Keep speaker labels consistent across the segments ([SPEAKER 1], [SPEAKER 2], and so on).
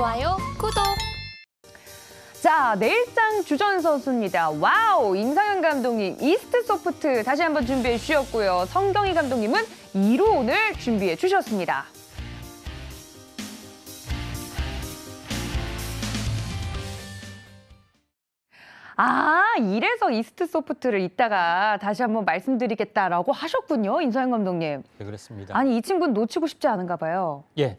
[SPEAKER 1] 좋아요, 구독!
[SPEAKER 2] 자, 내일장 주전 선수입니다. 와우! 임상현 감독님, 이스트 소프트 다시 한번 준비해 주셨고요. 성경희 감독님은 2로 오늘 준비해 주셨습니다. 아, 이래서 이스트 소프트를 이따가 다시 한번 말씀드리겠다라고 하셨군요, 인서영 감독님. 네, 그렇습니다. 아니, 이 친구는 놓치고 싶지 않은가 봐요. 예.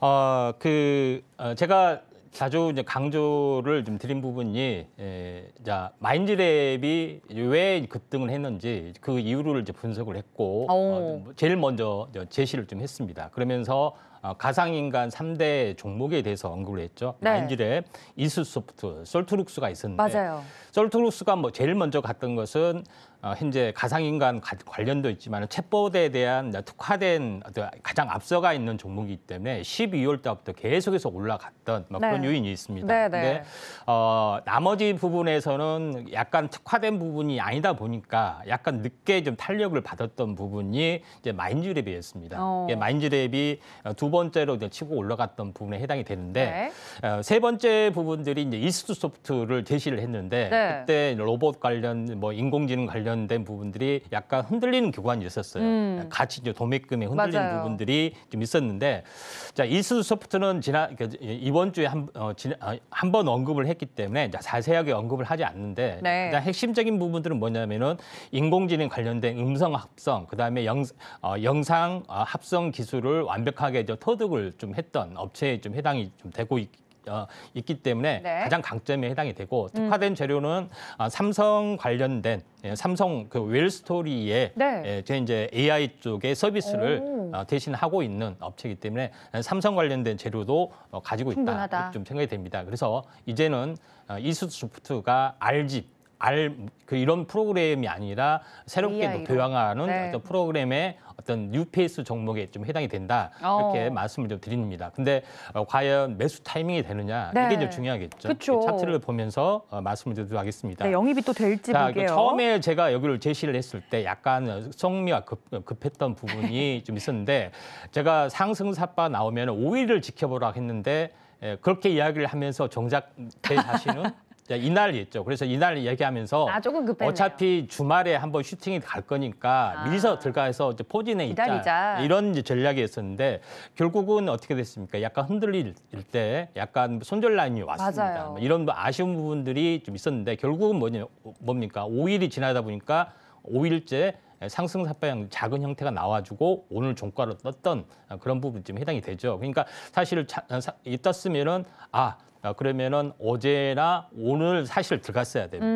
[SPEAKER 2] 아 그, 어, 제가 자주 이제 강조를 좀 드린 부분이 에, 예, 자 마인드랩이 왜 급등을 했는지 그 이유를 이제 분석을 했고 어, 제일 먼저 제시를 좀 했습니다. 그러면서 어, 가상인간 3대 종목에 대해서 언급을 했죠. 네. 인일에 이스소프트, 솔트룩스가 있었는데 맞아요. 솔트룩스가 뭐 제일 먼저 갔던 것은 어, 현재 가상인간 가, 관련도 있지만 챗봇에 대한 특화된 가장 앞서가 있는 종목이기 때문에 12월 때부터 계속해서 올라갔던 뭐 그런 네. 요인이 있습니다. 네, 네. 근데 어, 나머지 부분에서는 약간 특화된 부분이 아니다 보니까 약간 늦게 좀 탄력을 받았던 부분이 이제 마인즈랩이었습니다. 어. 마인즈랩이 어, 두두 번째로 이제 치고 올라갔던 부분에 해당이 되는데 네. 어, 세 번째 부분들이 이제 이스트 소프트를 제시를 했는데 네. 그때 로봇 관련 뭐 인공지능 관련된 부분들이 약간 흔들리는 교관이 있었어요. 음. 같이 이제 도매금에 흔들리는 맞아요. 부분들이 좀 있었는데 자 이스트 소프트는 지난 그, 이번 주에 한번 어, 아, 언급을 했기 때문에 자세하게 언급을 하지 않는데 네. 일단 핵심적인 부분들은 뭐냐면은 인공지능 관련된 음성 합성 그다음에 영, 어, 영상 어, 합성 기술을 완벽하게 이제 터득을 좀 했던 업체에 좀 해당이 좀 되고 있, 어, 있기 때문에 네. 가장 강점에 해당이 되고 음. 특화된 음. 재료는 아, 삼성 관련된 예, 삼성 그웰스토리에 네. 예, 제 이제 AI 쪽의 서비스를 어, 대신하고 있는 업체이기 때문에 삼성 관련된 재료도 어, 가지고 있다 좀 생각이 됩니다. 그래서 이제는 어, 이수소프트가 알집 알, 그 이런 프로그램이 아니라 새롭게 AI 로. 도양하는 네. 어떤 프로그램의 어떤 뉴페이스 종목에 좀 해당이 된다 어. 이렇게 말씀을 좀 드립니다. 근데 어, 과연 매수 타이밍이 되느냐 네. 이게 이 중요하겠죠. 그쵸. 차트를 보면서 어, 말씀을 드리도록 하겠습니다.
[SPEAKER 1] 네, 영입이 또 될지 자, 보게요. 그 처음에
[SPEAKER 2] 제가 여기를 제시를 했을 때 약간 성미가 급, 급했던 부분이 좀 있었는데 제가 상승사빠 나오면 5일을 지켜보라 했는데 예, 그렇게 이야기를 하면서 정작 제 자신은 이날 있죠. 그래서 이날 얘기하면서 아, 조금 급했네요. 어차피 주말에 한번 슈팅이 갈 거니까 아. 리서 들어가서 이제 포진에 있다 이런 이제 전략이 있었는데 결국은 어떻게 됐습니까? 약간 흔들릴 때 약간 손절 라인이 왔습니다. 맞아요. 뭐 이런 뭐 아쉬운 부분들이 좀 있었는데 결국은 뭐냐, 뭡니까? 5일이 지나다 보니까 5일째 상승 사파양 작은 형태가 나와주고 오늘 종가로 떴던 그런 부분 좀 해당이 되죠. 그러니까 사실 어, 떴으면은 아 어, 그러면은 어제나 오늘 사실 들어갔어야 됩니다.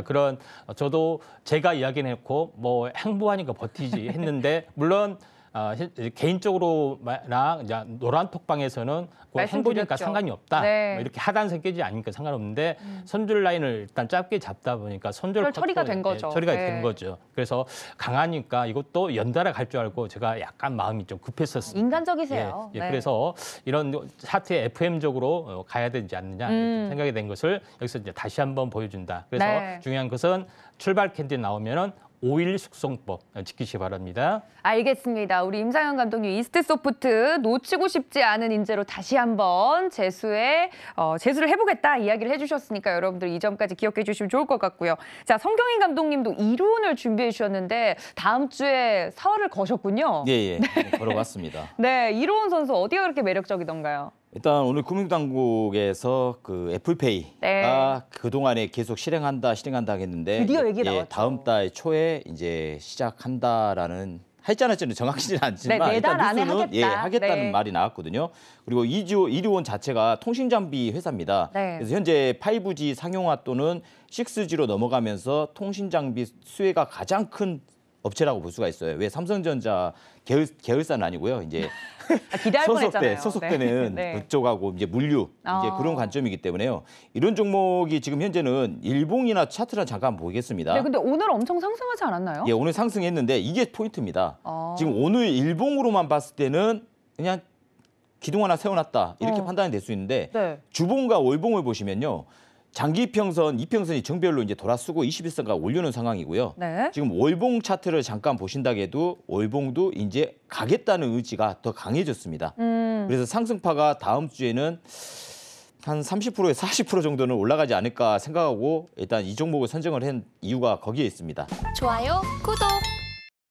[SPEAKER 2] 음. 그런 저도 제가 이야기해놓고 뭐 행보하니까 버티지 했는데 물론 아, 개인적으로나 노란 톡방에서는 행보니까 상관이 없다. 네. 뭐 이렇게 하단선 깨지 않으니까 상관없는데 음. 선줄 라인을 일단 짧게 잡다 보니까 선줄 처리가 된 거죠. 처리가 네. 된 거죠. 그래서 강하니까 이것도 연달아 갈 줄 알고 제가 약간 마음이 좀 급했었어요.
[SPEAKER 1] 인간적이세요. 예, 예. 네.
[SPEAKER 2] 그래서 이런 사태 에 FM적으로 어, 가야 되지 않느냐 음. 생각이 된 것을 여기서 이제 다시 한번 보여준다. 그래서 네. 중요한 것은 출발 캔디 나오면은 오일 숙성법 지키시 바랍니다. 알겠습니다. 우리 임상현 감독님 이스트 소프트 놓치고 싶지 않은 인재로 다시 한번 재수에 어, 재수를 해보겠다 이야기를 해주셨으니까 여러분들 이 점까지 기억해 주시면 좋을 것 같고요. 자 성경인 감독님도 이론을 준비해 주셨는데 다음 주에 사활을 거셨군요. 예,
[SPEAKER 1] 예. 네. 걸어봤습니다.
[SPEAKER 2] 네, 이로 선수 어디가 그렇게 매력적이던가요?
[SPEAKER 1] 일단 오늘 금융당국에서 그 애플페이가 네. 그동안에 계속 실행한다 실행한다 했는데 드디어 얘기 예, 나왔죠. 다음 달 초에 이제 시작한다라는 할지 안 할지는 정확하지는 않지만 네, 일단 안에 뉴스는 예, 하겠다. 예, 하겠다는 네. 말이 나왔거든요. 그리고 이주 이리온 자체가 통신 장비 회사입니다. 네. 그래서 현재 5G 상용화 또는 6G로 넘어가면서 통신 장비 수혜가 가장 큰 업체라고 볼 수가 있어요. 왜 삼성전자 계열, 계열사는 아니고요. 이제 아, 기대할 소속돼 소속되는 네. 네. 그쪽하고 이제 물류 이제 아. 그런 관점이기 때문에요. 이런 종목이 지금 현재는 일봉이나 차트를 잠깐 보겠습니다. 네, 근데
[SPEAKER 2] 오늘 엄청 상승하지 않았나요? 예,
[SPEAKER 1] 오늘 상승했는데 이게 포인트입니다. 아. 지금 오늘 일봉으로만 봤을 때는 그냥 기둥 하나 세워놨다 이렇게 어. 판단이 될 수 있는데 네. 주봉과 월봉을 보시면요. 장기 평선 이평선이 정별로 이제 돌아쓰고 21선가 올려놓은 상황이고요. 네. 지금 월봉 차트를 잠깐 보신다고 해도 월봉도 이제 가겠다는 의지가 더 강해졌습니다. 음. 그래서 상승파가 다음 주에는 한 30%에서 40% 정도는 올라가지 않을까 생각하고 일단 이 종목을 선정을 한 이유가 거기에 있습니다. 좋아요, 구독.